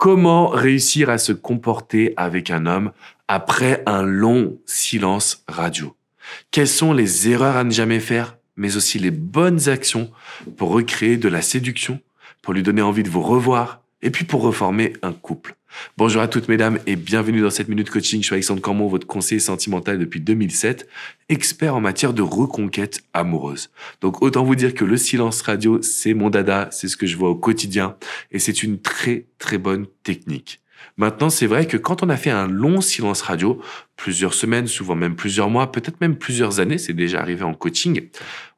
Comment réussir à se comporter avec un homme après un long silence radio Quelles sont les erreurs à ne jamais faire, mais aussi les bonnes actions pour recréer de la séduction, pour lui donner envie de vous revoir, et puis pour reformer un couple Bonjour à toutes mesdames et bienvenue dans cette minute coaching. Je suis Alexandre Cormont, votre conseiller sentimental depuis 2007, expert en matière de reconquête amoureuse. Donc autant vous dire que le silence radio, c'est mon dada, c'est ce que je vois au quotidien et c'est une très très bonne technique. Maintenant, c'est vrai que quand on a fait un long silence radio, plusieurs semaines, souvent même plusieurs mois, peut-être même plusieurs années, c'est déjà arrivé en coaching,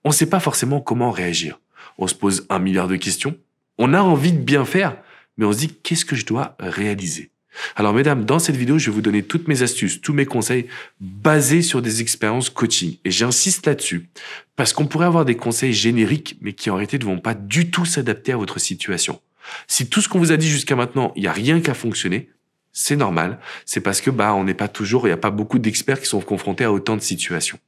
on ne sait pas forcément comment réagir. On se pose un milliard de questions, on a envie de bien faire, mais on se dit qu'est-ce que je dois réaliser. Alors mesdames, dans cette vidéo, je vais vous donner toutes mes astuces, tous mes conseils basés sur des expériences coaching. Et j'insiste là-dessus parce qu'on pourrait avoir des conseils génériques, mais qui en réalité ne vont pas du tout s'adapter à votre situation. Si tout ce qu'on vous a dit jusqu'à maintenant, il n'y a rien qu'à fonctionner, c'est normal. C'est parce que bah on n'est pas toujours, il n'y a pas beaucoup d'experts qui sont confrontés à autant de situations.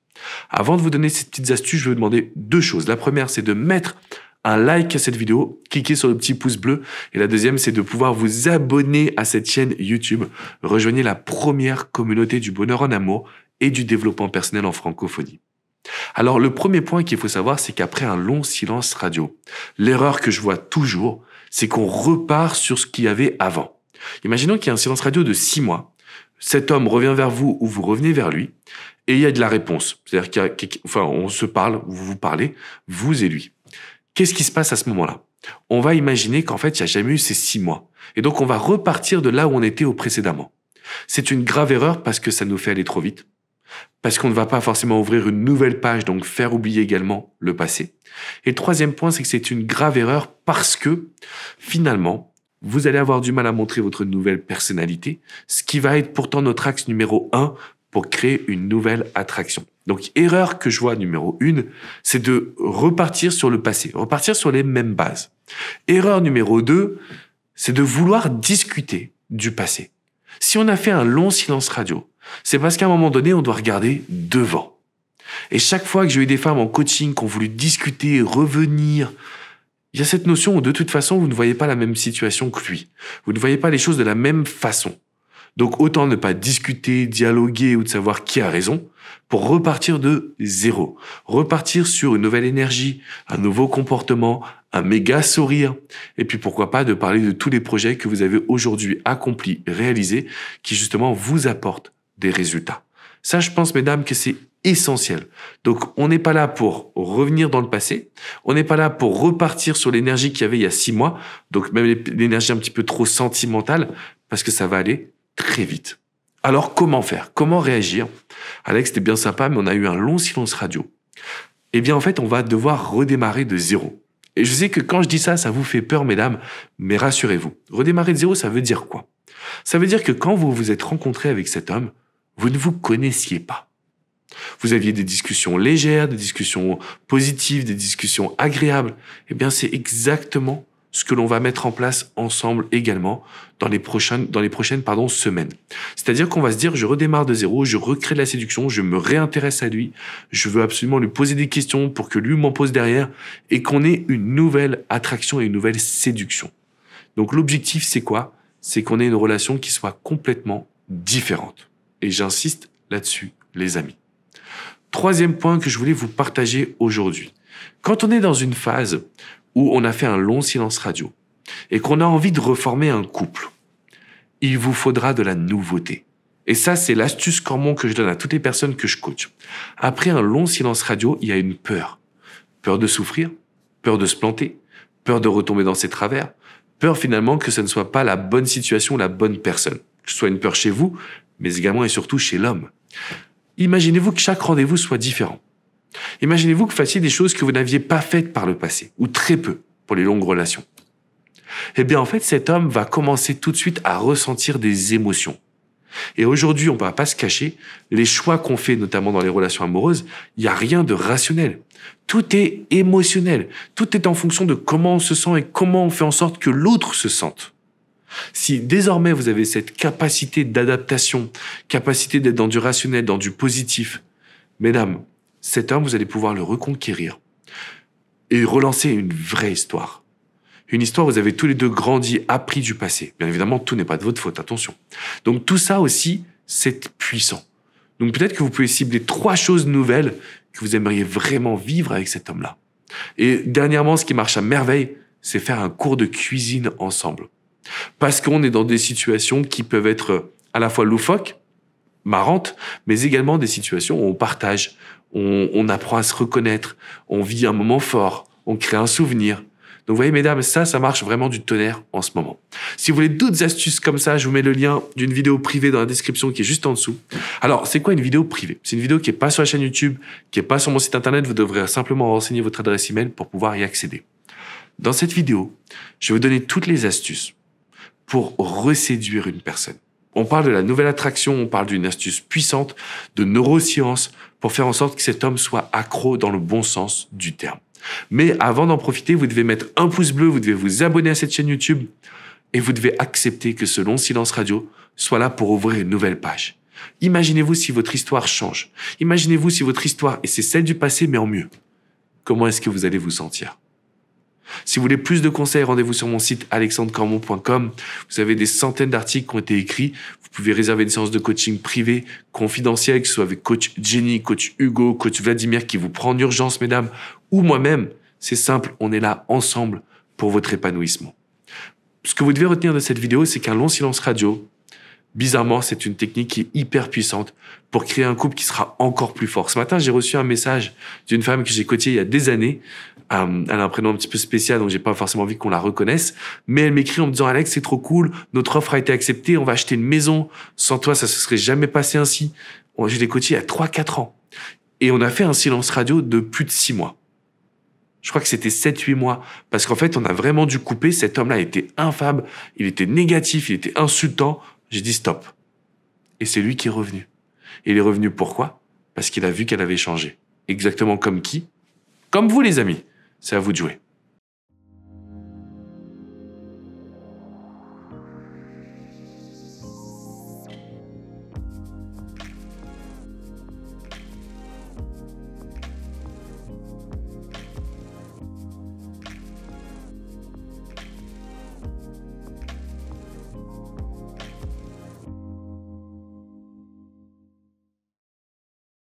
Avant de vous donner ces petites astuces, je vais vous demander deux choses. La première, c'est de mettre un like à cette vidéo, cliquez sur le petit pouce bleu. Et la deuxième, c'est de pouvoir vous abonner à cette chaîne YouTube. Rejoignez la première communauté du bonheur en amour et du développement personnel en francophonie. Alors le premier point qu'il faut savoir, c'est qu'après un long silence radio, l'erreur que je vois toujours, c'est qu'on repart sur ce qu'il y avait avant. Imaginons qu'il y a un silence radio de six mois. Cet homme revient vers vous ou vous revenez vers lui et il y a de la réponse. C'est-à-dire qu'on se parle, vous vous parlez, vous et lui. Qu'est-ce qui se passe à ce moment-là On va imaginer qu'en fait, il n'y a jamais eu ces six mois. Et donc, on va repartir de là où on était au précédemment. C'est une grave erreur parce que ça nous fait aller trop vite, parce qu'on ne va pas forcément ouvrir une nouvelle page, donc faire oublier également le passé. Et le troisième point, c'est que c'est une grave erreur parce que finalement, vous allez avoir du mal à montrer votre nouvelle personnalité, ce qui va être pourtant notre axe numéro un pour créer une nouvelle attraction. Donc, erreur que je vois numéro une, c'est de repartir sur le passé, repartir sur les mêmes bases. Erreur numéro deux, c'est de vouloir discuter du passé. Si on a fait un long silence radio, c'est parce qu'à un moment donné, on doit regarder devant. Et chaque fois que j'ai eu des femmes en coaching qui ont voulu discuter, revenir, il y a cette notion où de toute façon, vous ne voyez pas la même situation que lui. Vous ne voyez pas les choses de la même façon. Donc autant ne pas discuter, dialoguer ou de savoir qui a raison pour repartir de zéro, repartir sur une nouvelle énergie, un nouveau comportement, un méga sourire, et puis pourquoi pas de parler de tous les projets que vous avez aujourd'hui accomplis, réalisés, qui justement vous apportent des résultats. Ça, je pense, mesdames, que c'est essentiel. Donc, on n'est pas là pour revenir dans le passé. On n'est pas là pour repartir sur l'énergie qu'il y avait il y a six mois. Donc, même l'énergie un petit peu trop sentimentale, parce que ça va aller très vite. Alors comment faire Comment réagir Alex, c'était bien sympa, mais on a eu un long silence radio. Eh bien en fait, on va devoir redémarrer de zéro. Et je sais que quand je dis ça, ça vous fait peur, mesdames, mais rassurez-vous. Redémarrer de zéro, ça veut dire quoi Ça veut dire que quand vous vous êtes rencontrés avec cet homme, vous ne vous connaissiez pas. Vous aviez des discussions légères, des discussions positives, des discussions agréables. Eh bien, c'est exactement ce que l'on va mettre en place ensemble également dans les prochaines, dans les prochaines pardon, semaines. C'est-à-dire qu'on va se dire, je redémarre de zéro, je recrée de la séduction, je me réintéresse à lui, je veux absolument lui poser des questions pour que lui m'en pose derrière et qu'on ait une nouvelle attraction et une nouvelle séduction. Donc l'objectif, c'est quoi C'est qu'on ait une relation qui soit complètement différente. Et j'insiste là-dessus, les amis. Troisième point que je voulais vous partager aujourd'hui. Quand on est dans une phase où on a fait un long silence radio et qu'on a envie de reformer un couple, il vous faudra de la nouveauté. Et ça, c'est l'astuce Cormon que je donne à toutes les personnes que je coach. Après un long silence radio, il y a une peur. Peur de souffrir, peur de se planter, peur de retomber dans ses travers, peur finalement que ce ne soit pas la bonne situation, la bonne personne. Que ce soit une peur chez vous, mais également et surtout chez l'homme. Imaginez-vous que chaque rendez-vous soit différent. Imaginez-vous que vous fassiez des choses que vous n'aviez pas faites par le passé, ou très peu, pour les longues relations. Eh bien, en fait, cet homme va commencer tout de suite à ressentir des émotions. Et aujourd'hui, on ne va pas se cacher, les choix qu'on fait, notamment dans les relations amoureuses, il n'y a rien de rationnel. Tout est émotionnel. Tout est en fonction de comment on se sent et comment on fait en sorte que l'autre se sente. Si désormais vous avez cette capacité d'adaptation, capacité d'être dans du rationnel, dans du positif, mesdames, cet homme, vous allez pouvoir le reconquérir et relancer une vraie histoire. Une histoire où vous avez tous les deux grandi, appris du passé. Bien évidemment, tout n'est pas de votre faute, attention. Donc tout ça aussi, c'est puissant. Donc peut-être que vous pouvez cibler trois choses nouvelles que vous aimeriez vraiment vivre avec cet homme-là. Et dernièrement, ce qui marche à merveille, c'est faire un cours de cuisine ensemble. Parce qu'on est dans des situations qui peuvent être à la fois loufoques, marrantes, mais également des situations où on partage, on, on apprend à se reconnaître, on vit un moment fort, on crée un souvenir. Donc, vous voyez, mesdames, ça, ça marche vraiment du tonnerre en ce moment. Si vous voulez d'autres astuces comme ça, je vous mets le lien d'une vidéo privée dans la description qui est juste en dessous. Alors, c'est quoi une vidéo privée C'est une vidéo qui n'est pas sur la chaîne YouTube, qui n'est pas sur mon site internet. Vous devrez simplement renseigner votre adresse email pour pouvoir y accéder. Dans cette vidéo, je vais vous donner toutes les astuces pour reséduire une personne. On parle de la nouvelle attraction, on parle d'une astuce puissante de neurosciences pour faire en sorte que cet homme soit accro dans le bon sens du terme. Mais avant d'en profiter, vous devez mettre un pouce bleu, vous devez vous abonner à cette chaîne YouTube et vous devez accepter que ce long silence radio soit là pour ouvrir une nouvelle page. Imaginez-vous si votre histoire change. Imaginez-vous si votre histoire, et c'est celle du passé, mais en mieux. Comment est-ce que vous allez vous sentir si vous voulez plus de conseils, rendez-vous sur mon site alexandrecormon.com. Vous avez des centaines d'articles qui ont été écrits. Vous pouvez réserver une séance de coaching privée, confidentielle, que ce soit avec coach Jenny, coach Hugo, coach Vladimir qui vous prend d'urgence, mesdames, ou moi-même. C'est simple, on est là ensemble pour votre épanouissement. Ce que vous devez retenir de cette vidéo, c'est qu'un long silence radio bizarrement, c'est une technique qui est hyper puissante pour créer un couple qui sera encore plus fort. Ce matin, j'ai reçu un message d'une femme que j'ai côtier il y a des années. Euh, elle a un prénom un petit peu spécial, donc j'ai pas forcément envie qu'on la reconnaisse. Mais elle m'écrit en me disant, Alex, c'est trop cool. Notre offre a été acceptée. On va acheter une maison. Sans toi, ça se serait jamais passé ainsi. Je l'ai côtier il y a trois, quatre ans. Et on a fait un silence radio de plus de six mois. Je crois que c'était 7-8 mois. Parce qu'en fait, on a vraiment dû couper. Cet homme-là était infâme, il était négatif, il était insultant. J'ai dit stop. Et c'est lui qui est revenu. Et il est revenu pourquoi Parce qu'il a vu qu'elle avait changé. Exactement comme qui Comme vous les amis. C'est à vous de jouer.